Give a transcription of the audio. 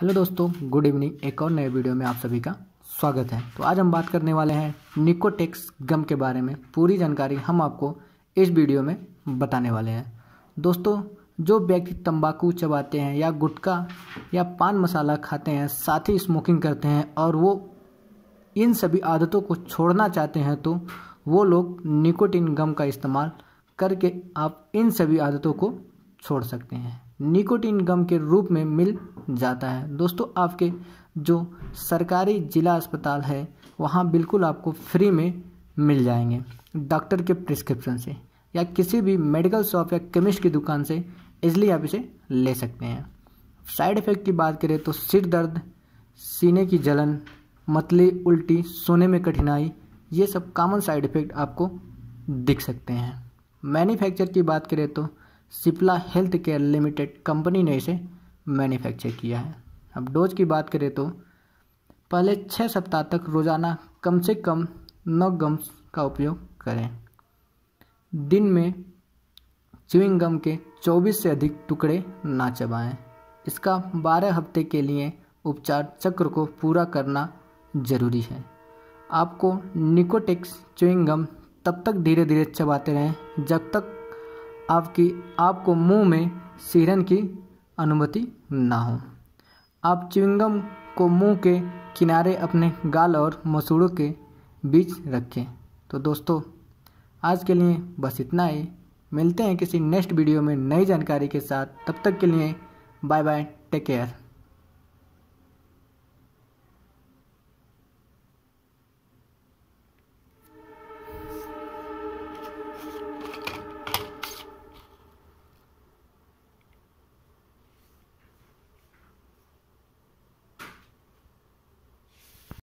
hello दोस्तों good evening एक और नए वीडियो में आप सभी का स्वागत है तो आज हम बात करने वाले हैं निकोटेक्स गम के बारे में पूरी जानकारी हम आपको इस वीडियो में बताने वाले हैं दोस्तों जो व्यक्ति तंबाकू चबाते हैं या गुटखा या पान मसाला खाते हैं साथ ही स्मोकिंग करते हैं और वो इन सभी आदतों को छोड़ना चाहते हैं तो वो लोग निकोटिन गम का इस्तेमाल करके आप इन सभी आदतों को छोड़ सकते हैं निकोटिन गम के रूप में मिल जाता है दोस्तों आपके जो सरकारी ज़िला अस्पताल है वहाँ बिल्कुल आपको फ्री में मिल जाएंगे डॉक्टर के प्रिस्क्रिप्शन से या किसी भी मेडिकल शॉप या केमिस्ट की दुकान से इजली आप इसे ले सकते हैं साइड इफ़ेक्ट की बात करें तो सिर दर्द सीने की जलन मतली उल्टी सोने में कठिनाई ये सब कॉमन साइड इफ़ेक्ट आपको दिख सकते हैं मैन्युफैक्चर की बात करें तो Cipla health care limited company ने इसे मैन्युफैक्चर किया है अब डोज की बात करें तो पहले छः सप्ताह तक रोज़ाना कम से कम नौ गम्स का उपयोग करें दिन में च्यूइंग गम के 24 से अधिक टुकड़े ना चबाएं इसका 12 हफ्ते के लिए उपचार चक्र को पूरा करना जरूरी है आपको निकोटिक्स च्यूइंग गम तब तक धीरे धीरे चबाते रहें जब तक आपकी आपको मुंह में सिरन की अनुमति ना हो आप चिंगम को मुंह के किनारे अपने गाल और मसूड़ों के बीच रखें तो दोस्तों आज के लिए बस इतना ही मिलते हैं किसी नेक्स्ट वीडियो में नई जानकारी के साथ तब तक के लिए बाय बाय टेक केयर